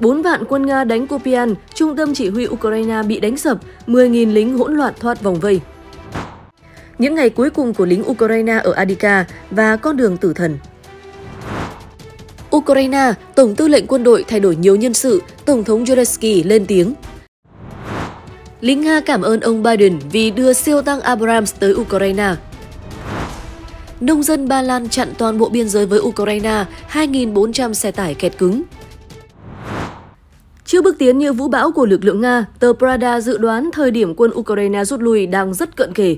4 vạn quân Nga đánh Kupian, trung tâm chỉ huy Ukraine bị đánh sập, 10.000 lính hỗn loạn thoát vòng vây. Những ngày cuối cùng của lính Ukraine ở Adika và con đường tử thần. Ukraine, Tổng tư lệnh quân đội thay đổi nhiều nhân sự, Tổng thống Zelensky lên tiếng. Lính Nga cảm ơn ông Biden vì đưa siêu tăng Abrams tới Ukraine. Nông dân Ba Lan chặn toàn bộ biên giới với Ukraine, 2.400 xe tải kẹt cứng. Trước bước tiến như vũ bão của lực lượng Nga, tờ Prada dự đoán thời điểm quân Ukraine rút lui đang rất cận kề.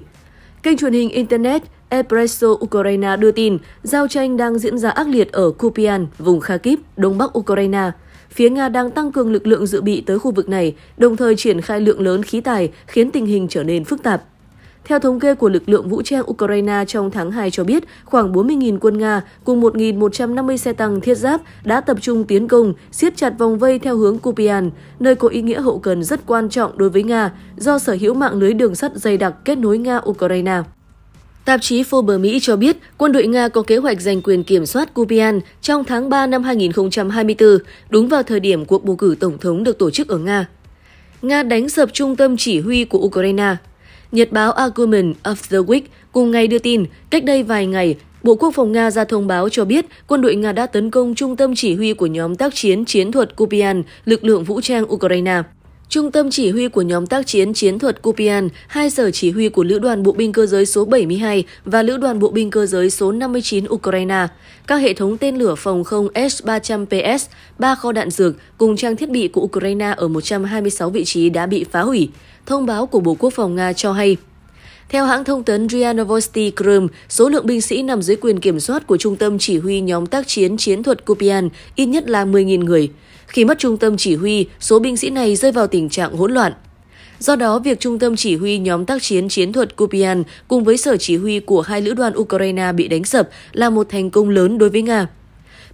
Kênh truyền hình Internet Espresso Ukraine đưa tin giao tranh đang diễn ra ác liệt ở Kupian, vùng Kharkiv, đông bắc Ukraine. Phía Nga đang tăng cường lực lượng dự bị tới khu vực này, đồng thời triển khai lượng lớn khí tài khiến tình hình trở nên phức tạp. Theo thống kê của lực lượng vũ trang Ukraine trong tháng 2 cho biết, khoảng 40.000 quân Nga cùng 1.150 xe tăng thiết giáp đã tập trung tiến công, siết chặt vòng vây theo hướng Kupian, nơi có ý nghĩa hậu cần rất quan trọng đối với Nga do sở hữu mạng lưới đường sắt dày đặc kết nối Nga-Ukraine. Tạp chí Forbes Mỹ cho biết quân đội Nga có kế hoạch giành quyền kiểm soát Kupian trong tháng 3 năm 2024, đúng vào thời điểm cuộc bầu cử tổng thống được tổ chức ở Nga. Nga đánh sập trung tâm chỉ huy của Ukraine Nhật báo Argument of the Week cùng ngày đưa tin, cách đây vài ngày, Bộ Quốc phòng Nga ra thông báo cho biết quân đội Nga đã tấn công trung tâm chỉ huy của nhóm tác chiến chiến thuật Kupian, lực lượng vũ trang Ukraine. Trung tâm chỉ huy của nhóm tác chiến chiến thuật Kupian, hai sở chỉ huy của Lữ đoàn Bộ binh cơ giới số 72 và Lữ đoàn Bộ binh cơ giới số 59 Ukraine, các hệ thống tên lửa phòng không S-300PS, ba kho đạn dược cùng trang thiết bị của Ukraine ở 126 vị trí đã bị phá hủy, thông báo của Bộ Quốc phòng Nga cho hay. Theo hãng thông tấn RIA Novosti Krum, số lượng binh sĩ nằm dưới quyền kiểm soát của Trung tâm Chỉ huy Nhóm tác chiến Chiến thuật Kupian ít nhất là 10.000 người. Khi mất trung tâm chỉ huy, số binh sĩ này rơi vào tình trạng hỗn loạn. Do đó, việc trung tâm chỉ huy nhóm tác chiến chiến thuật Kupian cùng với sở chỉ huy của hai lữ đoàn Ukraine bị đánh sập là một thành công lớn đối với Nga.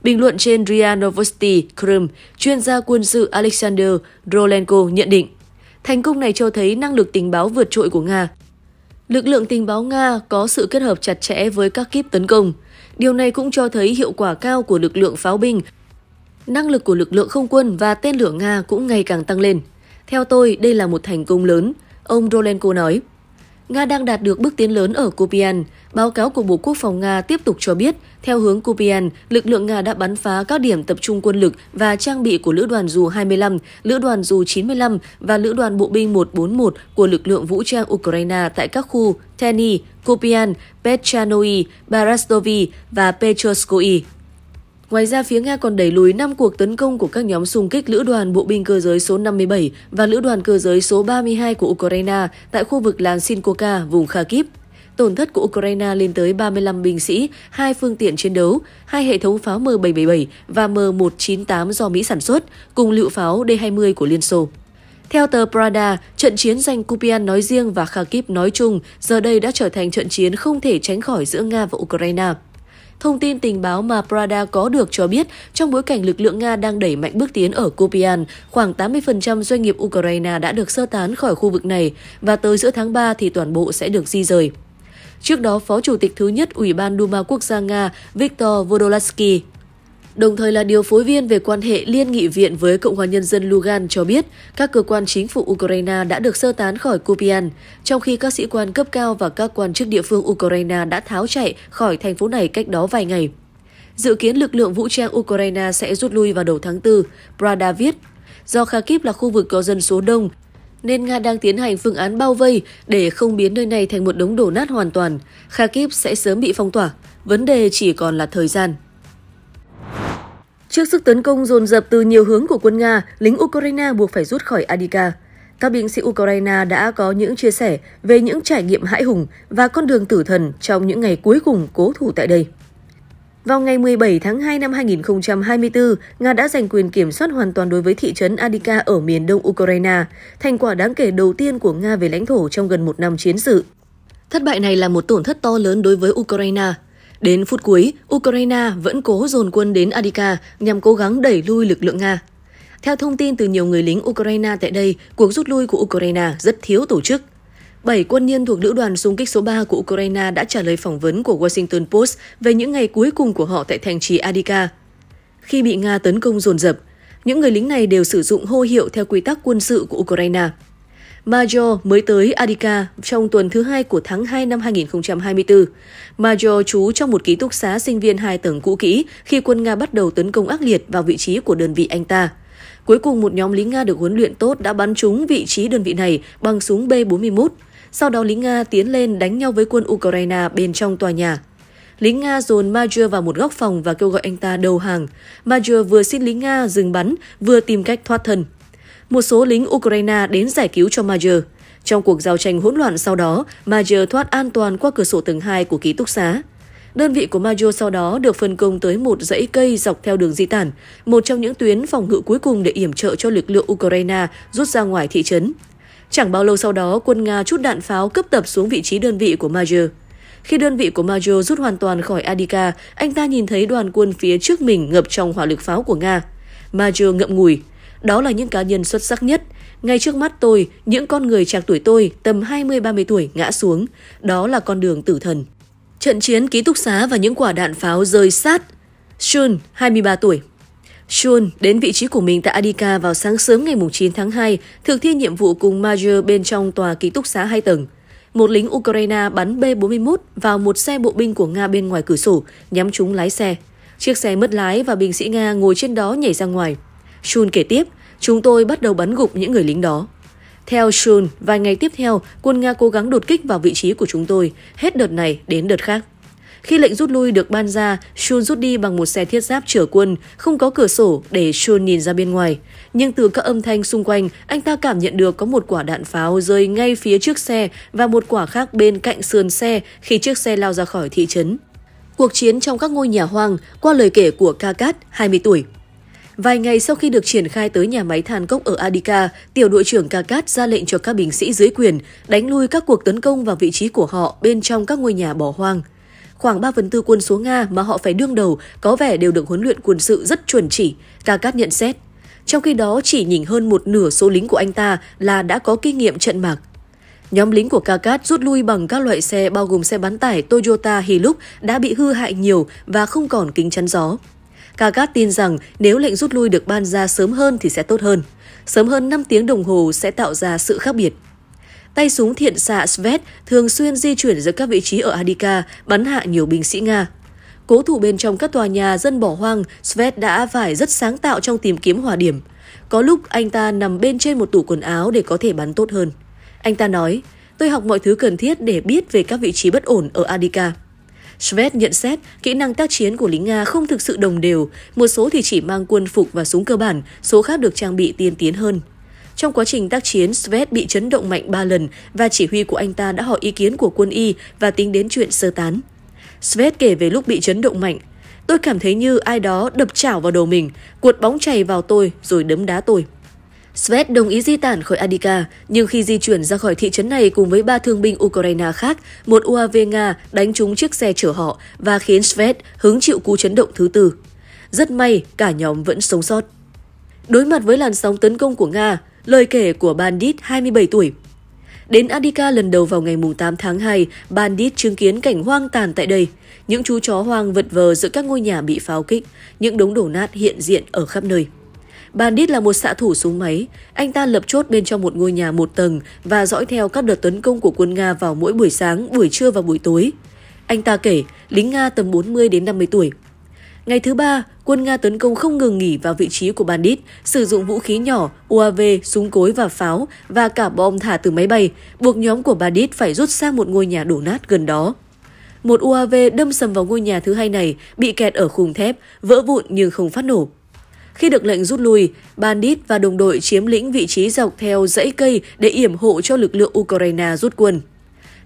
Bình luận trên RIA Novosti Crimea, chuyên gia quân sự Alexander Rolenko nhận định, thành công này cho thấy năng lực tình báo vượt trội của Nga. Lực lượng tình báo Nga có sự kết hợp chặt chẽ với các kíp tấn công. Điều này cũng cho thấy hiệu quả cao của lực lượng pháo binh Năng lực của lực lượng không quân và tên lửa Nga cũng ngày càng tăng lên. Theo tôi, đây là một thành công lớn, ông Rolenko nói. Nga đang đạt được bước tiến lớn ở Kupian. Báo cáo của Bộ Quốc phòng Nga tiếp tục cho biết, theo hướng Kupian, lực lượng Nga đã bắn phá các điểm tập trung quân lực và trang bị của Lữ đoàn Dù 25, Lữ đoàn Dù 95 và Lữ đoàn Bộ binh 141 của lực lượng vũ trang Ukraine tại các khu Teny, Kupian, Pechanoi, Barastovi và Petroskoi. Ngoài ra, phía Nga còn đẩy lùi 5 cuộc tấn công của các nhóm xung kích lữ đoàn bộ binh cơ giới số 57 và lữ đoàn cơ giới số 32 của Ukraine tại khu vực làng Sinkoka, vùng Kharkiv. Tổn thất của Ukraine lên tới 35 binh sĩ, hai phương tiện chiến đấu, hai hệ thống pháo M777 và M198 do Mỹ sản xuất, cùng lựu pháo D-20 của Liên Xô. Theo tờ Prada, trận chiến giành Kupian nói riêng và Kharkiv nói chung giờ đây đã trở thành trận chiến không thể tránh khỏi giữa Nga và Ukraine. Thông tin tình báo mà Prada có được cho biết, trong bối cảnh lực lượng Nga đang đẩy mạnh bước tiến ở Kupian, khoảng 80% doanh nghiệp Ukraine đã được sơ tán khỏi khu vực này và tới giữa tháng 3 thì toàn bộ sẽ được di rời. Trước đó, Phó Chủ tịch thứ nhất Ủy ban Duma Quốc gia Nga Viktor Vodolansky đồng thời là điều phối viên về quan hệ liên nghị viện với Cộng hòa Nhân dân Lugan cho biết các cơ quan chính phủ Ukraine đã được sơ tán khỏi Kupian, trong khi các sĩ quan cấp cao và các quan chức địa phương Ukraine đã tháo chạy khỏi thành phố này cách đó vài ngày. Dự kiến lực lượng vũ trang Ukraine sẽ rút lui vào đầu tháng 4, Prada viết. Do Kharkiv là khu vực có dân số đông, nên Nga đang tiến hành phương án bao vây để không biến nơi này thành một đống đổ nát hoàn toàn. Kharkiv sẽ sớm bị phong tỏa, vấn đề chỉ còn là thời gian. Trước sức tấn công dồn dập từ nhiều hướng của quân Nga, lính Ukraine buộc phải rút khỏi Adika. Các binh sĩ Ukraine đã có những chia sẻ về những trải nghiệm hãi hùng và con đường tử thần trong những ngày cuối cùng cố thủ tại đây. Vào ngày 17 tháng 2 năm 2024, Nga đã giành quyền kiểm soát hoàn toàn đối với thị trấn Adika ở miền đông Ukraine, thành quả đáng kể đầu tiên của Nga về lãnh thổ trong gần một năm chiến sự. Thất bại này là một tổn thất to lớn đối với Ukraine, Đến phút cuối, Ukraine vẫn cố dồn quân đến Adika nhằm cố gắng đẩy lui lực lượng Nga. Theo thông tin từ nhiều người lính Ukraine tại đây, cuộc rút lui của Ukraine rất thiếu tổ chức. Bảy quân nhân thuộc lữ đoàn xung kích số 3 của Ukraine đã trả lời phỏng vấn của Washington Post về những ngày cuối cùng của họ tại thành trì Adika. Khi bị Nga tấn công dồn dập, những người lính này đều sử dụng hô hiệu theo quy tắc quân sự của Ukraine. Maggio mới tới Adika trong tuần thứ hai của tháng 2 năm 2024. Maggio trú trong một ký túc xá sinh viên hai tầng cũ kỹ khi quân Nga bắt đầu tấn công ác liệt vào vị trí của đơn vị anh ta. Cuối cùng một nhóm lính Nga được huấn luyện tốt đã bắn trúng vị trí đơn vị này bằng súng B-41. Sau đó lính Nga tiến lên đánh nhau với quân Ukraine bên trong tòa nhà. Lính Nga dồn Major vào một góc phòng và kêu gọi anh ta đầu hàng. Major vừa xin lính Nga dừng bắn, vừa tìm cách thoát thân một số lính Ukraine đến giải cứu cho Major. Trong cuộc giao tranh hỗn loạn sau đó, Major thoát an toàn qua cửa sổ tầng 2 của ký túc xá. Đơn vị của Major sau đó được phân công tới một dãy cây dọc theo đường di tản, một trong những tuyến phòng ngự cuối cùng để yểm trợ cho lực lượng Ukraine rút ra ngoài thị trấn. Chẳng bao lâu sau đó, quân Nga chút đạn pháo cấp tập xuống vị trí đơn vị của Major. Khi đơn vị của Major rút hoàn toàn khỏi Adika, anh ta nhìn thấy đoàn quân phía trước mình ngập trong hỏa lực pháo của Nga. Major ngậm ngùi, đó là những cá nhân xuất sắc nhất. Ngay trước mắt tôi, những con người trạc tuổi tôi tầm 20-30 tuổi ngã xuống. Đó là con đường tử thần. Trận chiến ký túc xá và những quả đạn pháo rơi sát. Shun, 23 tuổi, Shun đến vị trí của mình tại Adika vào sáng sớm ngày 9 tháng 2, thực thi nhiệm vụ cùng Major bên trong tòa ký túc xá 2 tầng. Một lính Ukraine bắn B-41 vào một xe bộ binh của Nga bên ngoài cửa sổ, nhắm chúng lái xe. Chiếc xe mất lái và binh sĩ Nga ngồi trên đó nhảy ra ngoài. Shun kể tiếp, chúng tôi bắt đầu bắn gục những người lính đó. Theo Shun, vài ngày tiếp theo, quân Nga cố gắng đột kích vào vị trí của chúng tôi, hết đợt này đến đợt khác. Khi lệnh rút lui được ban ra, Shun rút đi bằng một xe thiết giáp chở quân, không có cửa sổ để Shun nhìn ra bên ngoài. Nhưng từ các âm thanh xung quanh, anh ta cảm nhận được có một quả đạn pháo rơi ngay phía trước xe và một quả khác bên cạnh sườn xe khi chiếc xe lao ra khỏi thị trấn. Cuộc chiến trong các ngôi nhà hoang qua lời kể của Kakat, 20 tuổi. Vài ngày sau khi được triển khai tới nhà máy than cốc ở Adika, tiểu đội trưởng Kakat ra lệnh cho các binh sĩ dưới quyền đánh lui các cuộc tấn công vào vị trí của họ bên trong các ngôi nhà bỏ hoang. Khoảng 3 phần tư quân số Nga mà họ phải đương đầu có vẻ đều được huấn luyện quân sự rất chuẩn chỉ, Kakat nhận xét. Trong khi đó chỉ nhìn hơn một nửa số lính của anh ta là đã có kinh nghiệm trận mạc. Nhóm lính của Kakat rút lui bằng các loại xe bao gồm xe bán tải Toyota Hilux đã bị hư hại nhiều và không còn kính chắn gió. Kagat tin rằng nếu lệnh rút lui được ban ra sớm hơn thì sẽ tốt hơn. Sớm hơn 5 tiếng đồng hồ sẽ tạo ra sự khác biệt. Tay súng thiện xạ Svet thường xuyên di chuyển giữa các vị trí ở Adika, bắn hạ nhiều binh sĩ Nga. Cố thủ bên trong các tòa nhà dân bỏ hoang, Svet đã phải rất sáng tạo trong tìm kiếm hòa điểm. Có lúc anh ta nằm bên trên một tủ quần áo để có thể bắn tốt hơn. Anh ta nói, tôi học mọi thứ cần thiết để biết về các vị trí bất ổn ở Adika. Svet nhận xét kỹ năng tác chiến của lính Nga không thực sự đồng đều, một số thì chỉ mang quân phục và súng cơ bản, số khác được trang bị tiên tiến hơn. Trong quá trình tác chiến, Svet bị chấn động mạnh 3 lần và chỉ huy của anh ta đã hỏi ý kiến của quân y và tính đến chuyện sơ tán. Svet kể về lúc bị chấn động mạnh. Tôi cảm thấy như ai đó đập chảo vào đầu mình, cuột bóng chày vào tôi rồi đấm đá tôi. Svet đồng ý di tản khỏi Adika, nhưng khi di chuyển ra khỏi thị trấn này cùng với ba thương binh Ukraine khác, một UAV Nga đánh trúng chiếc xe chở họ và khiến Svet hứng chịu cú chấn động thứ tư. Rất may, cả nhóm vẫn sống sót. Đối mặt với làn sóng tấn công của Nga, lời kể của Bandit 27 tuổi. Đến Adika lần đầu vào ngày 8 tháng 2, Bandit chứng kiến cảnh hoang tàn tại đây. Những chú chó hoang vật vờ giữa các ngôi nhà bị pháo kích, những đống đổ nát hiện diện ở khắp nơi. Bandit là một xạ thủ súng máy. Anh ta lập chốt bên trong một ngôi nhà một tầng và dõi theo các đợt tấn công của quân Nga vào mỗi buổi sáng, buổi trưa và buổi tối. Anh ta kể, lính Nga tầm 40 đến 50 tuổi. Ngày thứ ba, quân Nga tấn công không ngừng nghỉ vào vị trí của bandit, sử dụng vũ khí nhỏ, UAV, súng cối và pháo và cả bom thả từ máy bay, buộc nhóm của bandit phải rút sang một ngôi nhà đổ nát gần đó. Một UAV đâm sầm vào ngôi nhà thứ hai này, bị kẹt ở khung thép, vỡ vụn nhưng không phát nổ. Khi được lệnh rút lui, Bandit và đồng đội chiếm lĩnh vị trí dọc theo dãy cây để yểm hộ cho lực lượng Ukraine rút quân.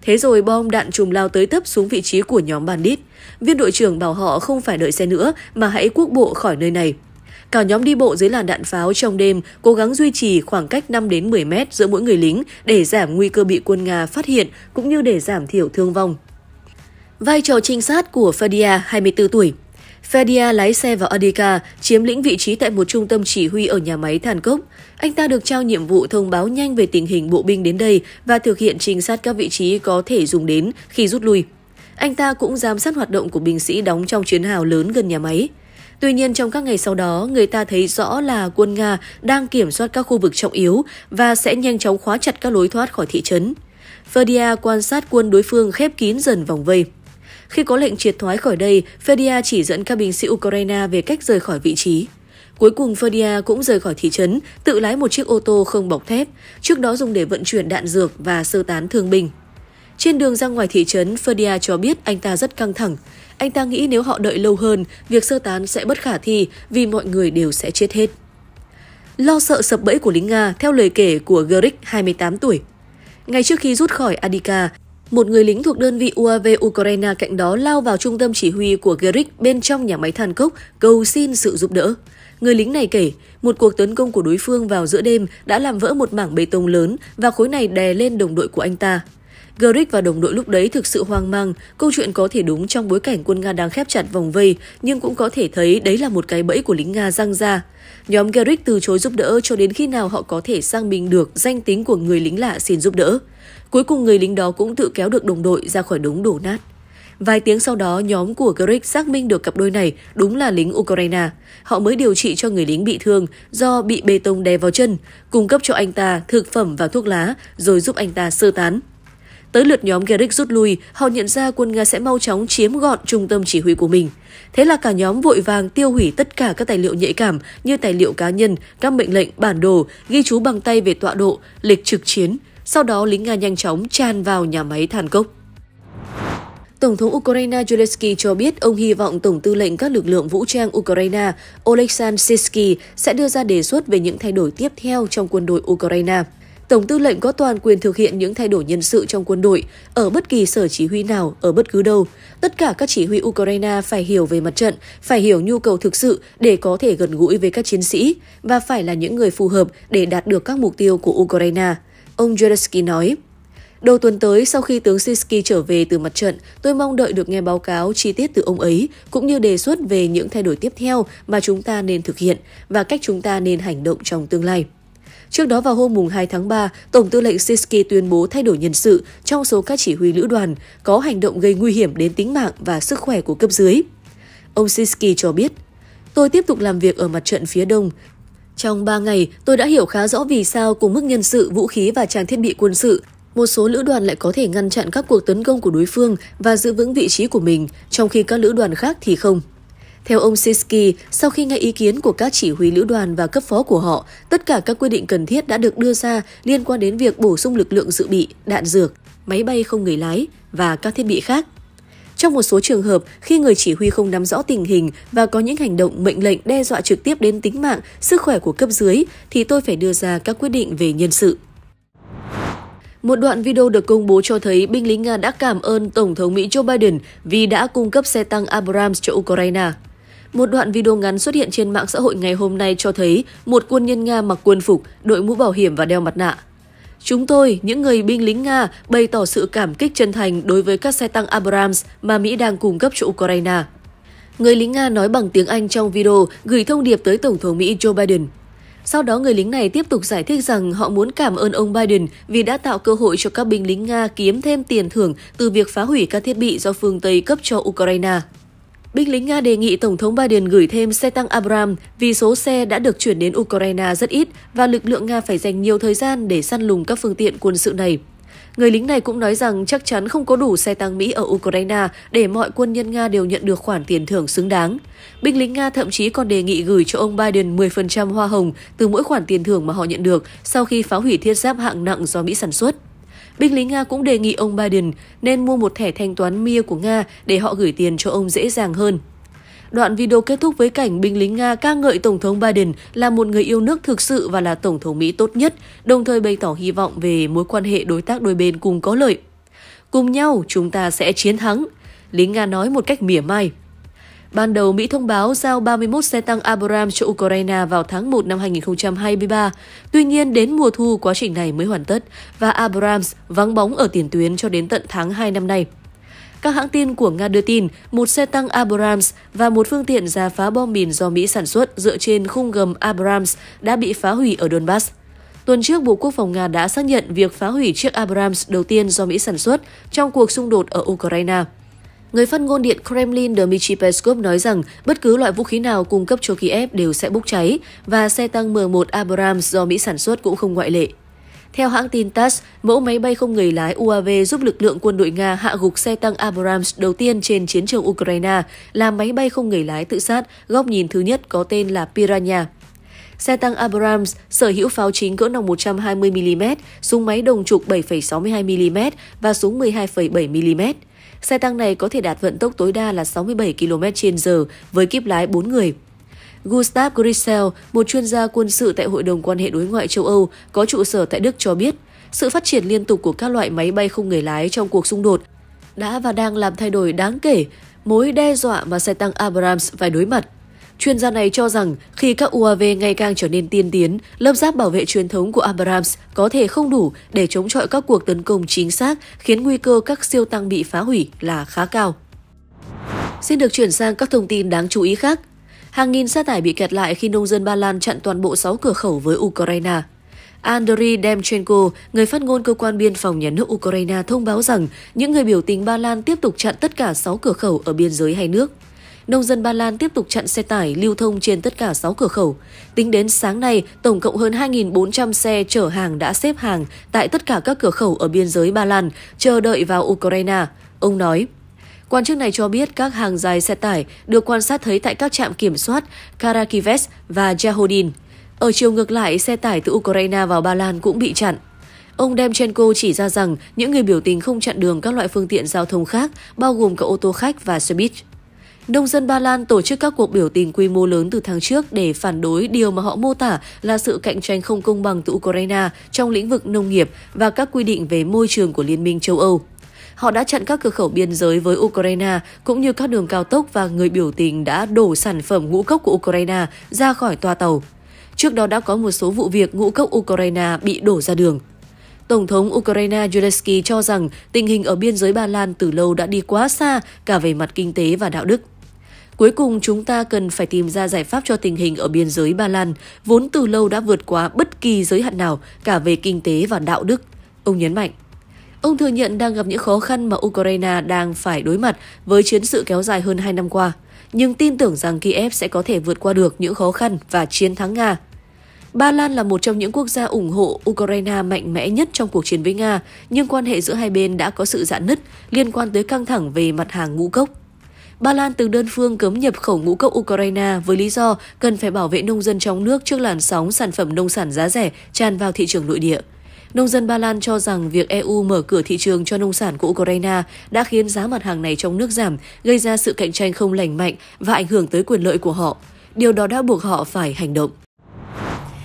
Thế rồi bom đạn trùm lao tới tấp xuống vị trí của nhóm Bandit. Viên đội trưởng bảo họ không phải đợi xe nữa mà hãy quốc bộ khỏi nơi này. Cả nhóm đi bộ dưới làn đạn pháo trong đêm, cố gắng duy trì khoảng cách 5 đến 10 mét giữa mỗi người lính để giảm nguy cơ bị quân Nga phát hiện cũng như để giảm thiểu thương vong. Vai trò trinh sát của Fadia, 24 tuổi Fedia lái xe vào Adika, chiếm lĩnh vị trí tại một trung tâm chỉ huy ở nhà máy than cốc. Anh ta được trao nhiệm vụ thông báo nhanh về tình hình bộ binh đến đây và thực hiện trinh sát các vị trí có thể dùng đến khi rút lui. Anh ta cũng giám sát hoạt động của binh sĩ đóng trong chuyến hào lớn gần nhà máy. Tuy nhiên trong các ngày sau đó, người ta thấy rõ là quân Nga đang kiểm soát các khu vực trọng yếu và sẽ nhanh chóng khóa chặt các lối thoát khỏi thị trấn. Ferdia quan sát quân đối phương khép kín dần vòng vây. Khi có lệnh triệt thoái khỏi đây, Fedia chỉ dẫn các binh sĩ Ukraine về cách rời khỏi vị trí. Cuối cùng Fedia cũng rời khỏi thị trấn, tự lái một chiếc ô tô không bọc thép, trước đó dùng để vận chuyển đạn dược và sơ tán thương binh. Trên đường ra ngoài thị trấn, Fedia cho biết anh ta rất căng thẳng. Anh ta nghĩ nếu họ đợi lâu hơn, việc sơ tán sẽ bất khả thi vì mọi người đều sẽ chết hết. Lo sợ sập bẫy của lính Nga theo lời kể của Gerich, 28 tuổi. Ngay trước khi rút khỏi Adika, một người lính thuộc đơn vị UAV Ukraine cạnh đó lao vào trung tâm chỉ huy của Gerich bên trong nhà máy than cốc cầu xin sự giúp đỡ. Người lính này kể, một cuộc tấn công của đối phương vào giữa đêm đã làm vỡ một mảng bê tông lớn và khối này đè lên đồng đội của anh ta. Gerich và đồng đội lúc đấy thực sự hoang mang, câu chuyện có thể đúng trong bối cảnh quân Nga đang khép chặt vòng vây, nhưng cũng có thể thấy đấy là một cái bẫy của lính Nga răng ra. Nhóm Gerich từ chối giúp đỡ cho đến khi nào họ có thể sang mình được danh tính của người lính lạ xin giúp đỡ. Cuối cùng người lính đó cũng tự kéo được đồng đội ra khỏi đống đổ nát. Vài tiếng sau đó, nhóm của Greg xác minh được cặp đôi này đúng là lính Ukraine. Họ mới điều trị cho người lính bị thương do bị bê tông đè vào chân, cung cấp cho anh ta thực phẩm và thuốc lá rồi giúp anh ta sơ tán. Tới lượt nhóm Gerrick rút lui, họ nhận ra quân Nga sẽ mau chóng chiếm gọn trung tâm chỉ huy của mình. Thế là cả nhóm vội vàng tiêu hủy tất cả các tài liệu nhạy cảm như tài liệu cá nhân, các mệnh lệnh, bản đồ, ghi chú bằng tay về tọa độ, lịch trực chiến, sau đó, lính Nga nhanh chóng tràn vào nhà máy than cốc. Tổng thống Ukraine Zelensky cho biết ông hy vọng Tổng tư lệnh các lực lượng vũ trang Ukraine Oleksandr Sisky sẽ đưa ra đề xuất về những thay đổi tiếp theo trong quân đội Ukraine. Tổng tư lệnh có toàn quyền thực hiện những thay đổi nhân sự trong quân đội, ở bất kỳ sở chỉ huy nào, ở bất cứ đâu. Tất cả các chỉ huy Ukraine phải hiểu về mặt trận, phải hiểu nhu cầu thực sự để có thể gần gũi với các chiến sĩ, và phải là những người phù hợp để đạt được các mục tiêu của Ukraine. Ông Zelensky nói, Đầu tuần tới, sau khi tướng Sisky trở về từ mặt trận, tôi mong đợi được nghe báo cáo chi tiết từ ông ấy, cũng như đề xuất về những thay đổi tiếp theo mà chúng ta nên thực hiện và cách chúng ta nên hành động trong tương lai. Trước đó vào hôm 2 tháng 3, Tổng tư lệnh Sisky tuyên bố thay đổi nhân sự trong số các chỉ huy lữ đoàn có hành động gây nguy hiểm đến tính mạng và sức khỏe của cấp dưới. Ông Sisky cho biết, Tôi tiếp tục làm việc ở mặt trận phía đông, trong 3 ngày, tôi đã hiểu khá rõ vì sao cùng mức nhân sự, vũ khí và trang thiết bị quân sự, một số lữ đoàn lại có thể ngăn chặn các cuộc tấn công của đối phương và giữ vững vị trí của mình, trong khi các lữ đoàn khác thì không. Theo ông Siski, sau khi nghe ý kiến của các chỉ huy lữ đoàn và cấp phó của họ, tất cả các quy định cần thiết đã được đưa ra liên quan đến việc bổ sung lực lượng dự bị, đạn dược, máy bay không người lái và các thiết bị khác. Trong một số trường hợp, khi người chỉ huy không nắm rõ tình hình và có những hành động mệnh lệnh đe dọa trực tiếp đến tính mạng, sức khỏe của cấp dưới, thì tôi phải đưa ra các quyết định về nhân sự. Một đoạn video được công bố cho thấy binh lính Nga đã cảm ơn Tổng thống Mỹ Joe Biden vì đã cung cấp xe tăng Abrams cho Ukraine. Một đoạn video ngắn xuất hiện trên mạng xã hội ngày hôm nay cho thấy một quân nhân Nga mặc quân phục, đội mũ bảo hiểm và đeo mặt nạ. Chúng tôi, những người binh lính Nga, bày tỏ sự cảm kích chân thành đối với các xe tăng Abrams mà Mỹ đang cung cấp cho Ukraine. Người lính Nga nói bằng tiếng Anh trong video gửi thông điệp tới Tổng thống Mỹ Joe Biden. Sau đó người lính này tiếp tục giải thích rằng họ muốn cảm ơn ông Biden vì đã tạo cơ hội cho các binh lính Nga kiếm thêm tiền thưởng từ việc phá hủy các thiết bị do phương Tây cấp cho Ukraine. Binh lính Nga đề nghị Tổng thống Biden gửi thêm xe tăng Abram vì số xe đã được chuyển đến Ukraine rất ít và lực lượng Nga phải dành nhiều thời gian để săn lùng các phương tiện quân sự này. Người lính này cũng nói rằng chắc chắn không có đủ xe tăng Mỹ ở Ukraine để mọi quân nhân Nga đều nhận được khoản tiền thưởng xứng đáng. Binh lính Nga thậm chí còn đề nghị gửi cho ông Biden 10% hoa hồng từ mỗi khoản tiền thưởng mà họ nhận được sau khi phá hủy thiết giáp hạng nặng do Mỹ sản xuất. Binh lính Nga cũng đề nghị ông Biden nên mua một thẻ thanh toán Mia của Nga để họ gửi tiền cho ông dễ dàng hơn. Đoạn video kết thúc với cảnh binh lính Nga ca ngợi Tổng thống Biden là một người yêu nước thực sự và là Tổng thống Mỹ tốt nhất, đồng thời bày tỏ hy vọng về mối quan hệ đối tác đôi bên cùng có lợi. Cùng nhau, chúng ta sẽ chiến thắng, lính Nga nói một cách mỉa mai. Ban đầu, Mỹ thông báo giao 31 xe tăng Abrams cho Ukraine vào tháng 1 năm 2023. Tuy nhiên, đến mùa thu, quá trình này mới hoàn tất và Abrams vắng bóng ở tiền tuyến cho đến tận tháng 2 năm nay. Các hãng tin của Nga đưa tin một xe tăng Abrams và một phương tiện giả phá bom mìn do Mỹ sản xuất dựa trên khung gầm Abrams đã bị phá hủy ở Donbass. Tuần trước, Bộ Quốc phòng Nga đã xác nhận việc phá hủy chiếc Abrams đầu tiên do Mỹ sản xuất trong cuộc xung đột ở Ukraine. Người phát ngôn Điện Kremlin Dmitry Peskov nói rằng bất cứ loại vũ khí nào cung cấp cho Kiev đều sẽ bốc cháy và xe tăng M1 Abrams do Mỹ sản xuất cũng không ngoại lệ. Theo hãng tin TASS, mẫu máy bay không người lái UAV giúp lực lượng quân đội Nga hạ gục xe tăng Abrams đầu tiên trên chiến trường Ukraine là máy bay không người lái tự sát góc nhìn thứ nhất có tên là Piranha. Xe tăng Abrams sở hữu pháo chính cỡ nòng 120mm, súng máy đồng trục 7,62mm và súng 12,7mm. Xe tăng này có thể đạt vận tốc tối đa là 67 km/h với kíp lái 4 người. Gustav Grisel, một chuyên gia quân sự tại Hội đồng quan hệ đối ngoại châu Âu có trụ sở tại Đức cho biết, sự phát triển liên tục của các loại máy bay không người lái trong cuộc xung đột đã và đang làm thay đổi đáng kể mối đe dọa mà xe tăng Abrams phải đối mặt. Chuyên gia này cho rằng khi các UAV ngày càng trở nên tiên tiến, lớp giáp bảo vệ truyền thống của Abrams có thể không đủ để chống chọi các cuộc tấn công chính xác, khiến nguy cơ các siêu tăng bị phá hủy là khá cao. Xin được chuyển sang các thông tin đáng chú ý khác. Hàng nghìn xe tải bị kẹt lại khi nông dân Ba Lan chặn toàn bộ 6 cửa khẩu với Ukraine. Andriy Demchenko, người phát ngôn cơ quan biên phòng nhà nước Ukraine thông báo rằng những người biểu tình Ba Lan tiếp tục chặn tất cả 6 cửa khẩu ở biên giới hai nước nông dân Ba Lan tiếp tục chặn xe tải lưu thông trên tất cả 6 cửa khẩu. Tính đến sáng nay, tổng cộng hơn 2.400 xe chở hàng đã xếp hàng tại tất cả các cửa khẩu ở biên giới Ba Lan, chờ đợi vào Ukraine. Ông nói, Quan chức này cho biết các hàng dài xe tải được quan sát thấy tại các trạm kiểm soát Karakives và Jahodin. Ở chiều ngược lại, xe tải từ Ukraine vào Ba Lan cũng bị chặn. Ông Demchenko chỉ ra rằng những người biểu tình không chặn đường các loại phương tiện giao thông khác, bao gồm cả ô tô khách và xe buýt. Nông dân Ba Lan tổ chức các cuộc biểu tình quy mô lớn từ tháng trước để phản đối điều mà họ mô tả là sự cạnh tranh không công bằng từ Ukraine trong lĩnh vực nông nghiệp và các quy định về môi trường của Liên minh châu Âu. Họ đã chặn các cửa khẩu biên giới với Ukraine cũng như các đường cao tốc và người biểu tình đã đổ sản phẩm ngũ cốc của Ukraine ra khỏi toa tàu. Trước đó đã có một số vụ việc ngũ cốc Ukraine bị đổ ra đường. Tổng thống Ukraine Zelensky cho rằng tình hình ở biên giới Ba Lan từ lâu đã đi quá xa cả về mặt kinh tế và đạo đức. Cuối cùng chúng ta cần phải tìm ra giải pháp cho tình hình ở biên giới Ba Lan, vốn từ lâu đã vượt qua bất kỳ giới hạn nào cả về kinh tế và đạo đức, ông nhấn mạnh. Ông thừa nhận đang gặp những khó khăn mà Ukraine đang phải đối mặt với chiến sự kéo dài hơn 2 năm qua, nhưng tin tưởng rằng Kiev sẽ có thể vượt qua được những khó khăn và chiến thắng Nga. Ba Lan là một trong những quốc gia ủng hộ Ukraine mạnh mẽ nhất trong cuộc chiến với Nga, nhưng quan hệ giữa hai bên đã có sự giãn nứt liên quan tới căng thẳng về mặt hàng ngũ cốc. Ba Lan từng đơn phương cấm nhập khẩu ngũ cốc Ukraine với lý do cần phải bảo vệ nông dân trong nước trước làn sóng sản phẩm nông sản giá rẻ tràn vào thị trường nội địa. Nông dân Ba Lan cho rằng việc EU mở cửa thị trường cho nông sản của Ukraine đã khiến giá mặt hàng này trong nước giảm, gây ra sự cạnh tranh không lành mạnh và ảnh hưởng tới quyền lợi của họ. Điều đó đã buộc họ phải hành động.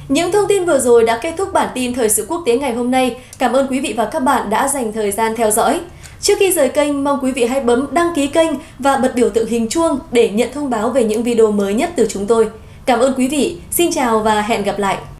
Những thông tin vừa rồi đã kết thúc bản tin thời sự quốc tế ngày hôm nay. Cảm ơn quý vị và các bạn đã dành thời gian theo dõi. Trước khi rời kênh, mong quý vị hãy bấm đăng ký kênh và bật biểu tượng hình chuông để nhận thông báo về những video mới nhất từ chúng tôi. Cảm ơn quý vị, xin chào và hẹn gặp lại!